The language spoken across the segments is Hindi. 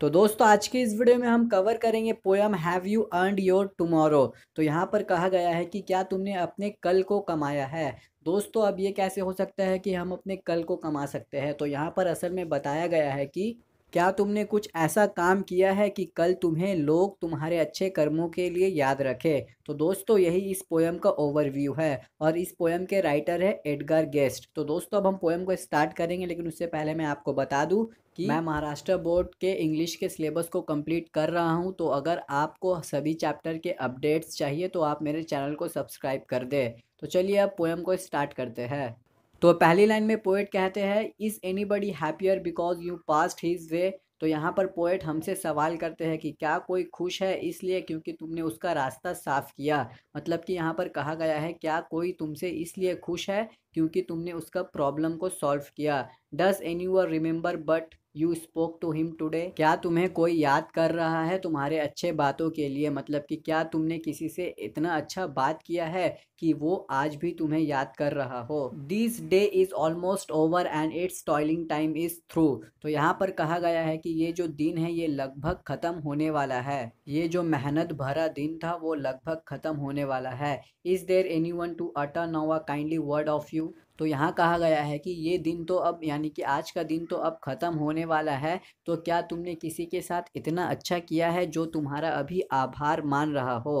तो दोस्तों आज के इस वीडियो में हम कवर करेंगे poem have you earned your tomorrow तो यहाँ पर कहा गया है कि क्या तुमने अपने कल को कमाया है दोस्तों अब ये कैसे हो सकता है कि हम अपने कल को कमा सकते हैं तो यहाँ पर असल में बताया गया है कि क्या तुमने कुछ ऐसा काम किया है कि कल तुम्हें लोग तुम्हारे अच्छे कर्मों के लिए याद रखें तो दोस्तों यही इस पोएम का ओवरव्यू है और इस पोएम के राइटर है एडगर गेस्ट तो दोस्तों अब हम पोएम को स्टार्ट करेंगे लेकिन उससे पहले मैं आपको बता दूँ कि मैं महाराष्ट्र बोर्ड के इंग्लिश के सिलेबस को कंप्लीट कर रहा हूं तो अगर आपको सभी चैप्टर के अपडेट्स चाहिए तो आप मेरे चैनल को सब्सक्राइब कर दें तो चलिए अब पोएम को स्टार्ट करते हैं तो पहली लाइन में पोएट कहते हैं is anybody happier because you passed his way तो यहाँ पर पोएट हमसे सवाल करते हैं कि क्या कोई खुश है इसलिए क्योंकि तुमने उसका रास्ता साफ किया मतलब कि यहाँ पर कहा गया है क्या कोई तुमसे इसलिए खुश है क्योंकि तुमने उसका प्रॉब्लम को सॉल्व किया does anyone remember but you spoke to him today क्या तुम्हें कोई याद कर रहा है तुम्हारे अच्छे बातों के लिए मतलब कि क्या तुमने किसी से इतना अच्छा बात किया है कि वो आज भी तुम्हें याद कर रहा हो this day is almost over and it's toiling time is through तो यहाँ पर कहा गया है कि ये जो दिन है ये लगभग ख़त्म होने वाला है ये जो मेहनत भरा दिन था वो लगभग ख़त्म होने वाला है is there anyone to utter a kindly word of you तो यहाँ कहा गया है कि ये दिन तो अब यानी कि आज का दिन तो अब ख़त्म होने वाला है तो क्या तुमने किसी के साथ इतना अच्छा किया है जो तुम्हारा अभी आभार मान रहा हो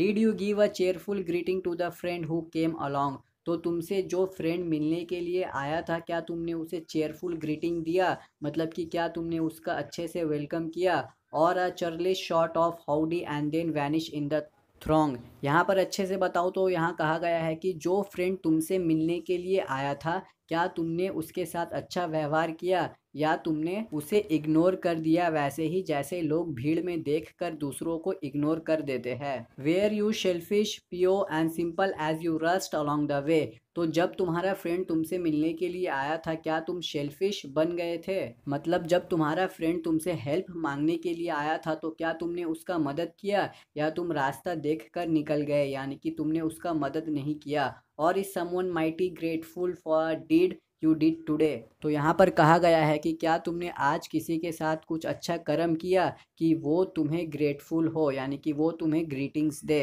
did you give a cheerful greeting to the friend who came along तो तुमसे जो फ्रेंड मिलने के लिए आया था क्या तुमने उसे चेयरफुल ग्रीटिंग दिया मतलब कि क्या तुमने उसका अच्छे से वेलकम किया और a churlish sort of howdy and then vanish in the throng यहाँ पर अच्छे से बताओ तो यहाँ कहा गया है कि जो फ्रेंड तुमसे मिलने के लिए आया था क्या तुमने उसके साथ अच्छा व्यवहार किया या तुमने उसे इग्नोर कर दिया वैसे ही जैसे लोग भीड़ में देखकर दूसरों को इग्नोर कर देते हैं were you selfish pure and simple as you rushed along the way तो जब तुम्हारा फ्रेंड तुमसे मिलने के लिए आया था क्या तुम शेल्फिश बन गए थे मतलब जब तुम्हारा फ्रेंड तुमसे हेल्प मांगने के लिए आया था तो क्या तुमने उसका मदद किया या तुम रास्ता कर निकल गए यानी कि तुमने उसका मदद नहीं किया और is someone mighty grateful for deed you did today तो यहाँ पर कहा गया है कि क्या तुमने आज किसी के साथ कुछ अच्छा कर्म किया कि वो तुम्हें ग्रेटफुल हो यानी कि वो तुम्हें ग्रीटिंग्स दे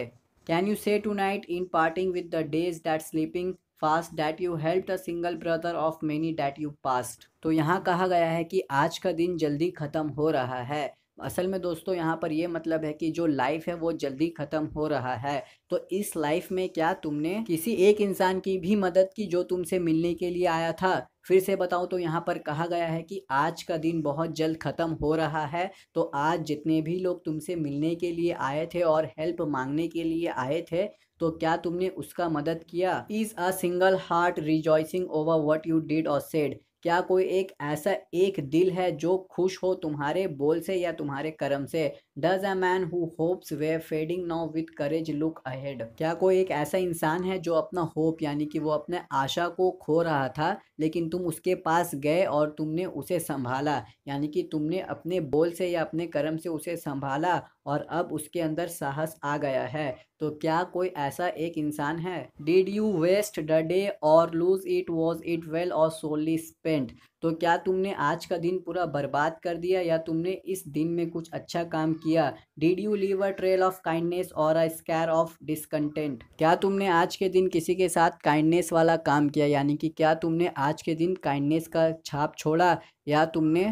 can you say to night in parting with the days that sleeping fast that you help a single brother of many that you past तो यहाँ कहा गया है कि आज का दिन जल्दी ख़त्म हो रहा है असल में दोस्तों यहाँ पर ये मतलब है कि जो लाइफ है वो जल्दी ख़त्म हो रहा है तो इस लाइफ में क्या तुमने किसी एक इंसान की भी मदद की जो तुमसे मिलने के लिए आया था फिर से बताऊं तो यहाँ पर कहा गया है कि आज का दिन बहुत जल्द ख़त्म हो रहा है तो आज जितने भी लोग तुमसे मिलने के लिए आए थे और हेल्प मांगने के लिए आए थे तो क्या तुमने उसका मदद किया is a single heart rejoicing over what you did और सेड क्या कोई एक ऐसा एक दिल है जो खुश हो तुम्हारे बोल से या तुम्हारे कर्म से does a man who hopes were fading now with courage look ahead क्या कोई एक ऐसा इंसान है जो अपना होप यानी कि वो अपने आशा को खो रहा था लेकिन तुम उसके पास गए और तुमने उसे संभाला यानी कि तुमने अपने बोल से या अपने कर्म से उसे संभाला और अब उसके अंदर साहस आ गया है तो क्या कोई ऐसा एक इंसान है did you waste the day और lose it was it well और सोली स्पेंट तो क्या तुमने आज का दिन पूरा बर्बाद कर दिया या तुमने इस दिन में कुछ अच्छा काम किया did you leave a trail of kindness और अ स्कैर ऑफ डिसकंटेंट क्या तुमने आज के दिन किसी के साथ काइंडनेस वाला काम किया यानी कि क्या तुमने आज आज के दिन काइंडनेस का छाप छोड़ा या तुमने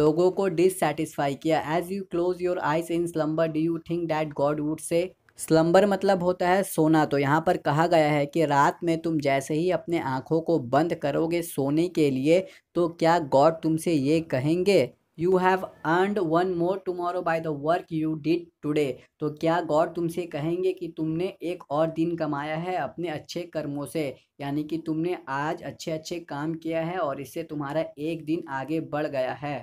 लोगों को डिससेटिस्फाई किया as you close your eyes in slumber do you think that God would say slumber मतलब होता है सोना तो यहाँ पर कहा गया है कि रात में तुम जैसे ही अपने आँखों को बंद करोगे सोने के लिए तो क्या गॉड तुमसे ये कहेंगे you have earned one more tomorrow by the work you did today तो क्या गॉड तुमसे कहेंगे कि तुमने एक और दिन कमाया है अपने अच्छे कर्मों से यानी कि तुमने आज अच्छे अच्छे काम किया है और इससे तुम्हारा एक दिन आगे बढ़ गया है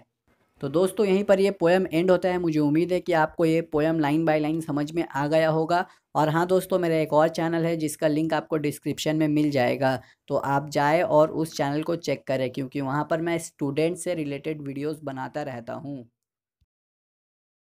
तो दोस्तों यहीं पर ये पोएम एंड होता है मुझे उम्मीद है कि आपको ये पोएम लाइन बाय लाइन समझ में आ गया होगा और हाँ दोस्तों मेरा एक और चैनल है जिसका लिंक आपको डिस्क्रिप्शन में मिल जाएगा तो आप जाए और उस चैनल को चेक करें क्योंकि वहाँ पर मैं स्टूडेंट से रिलेटेड वीडियोज़ बनाता रहता हूँ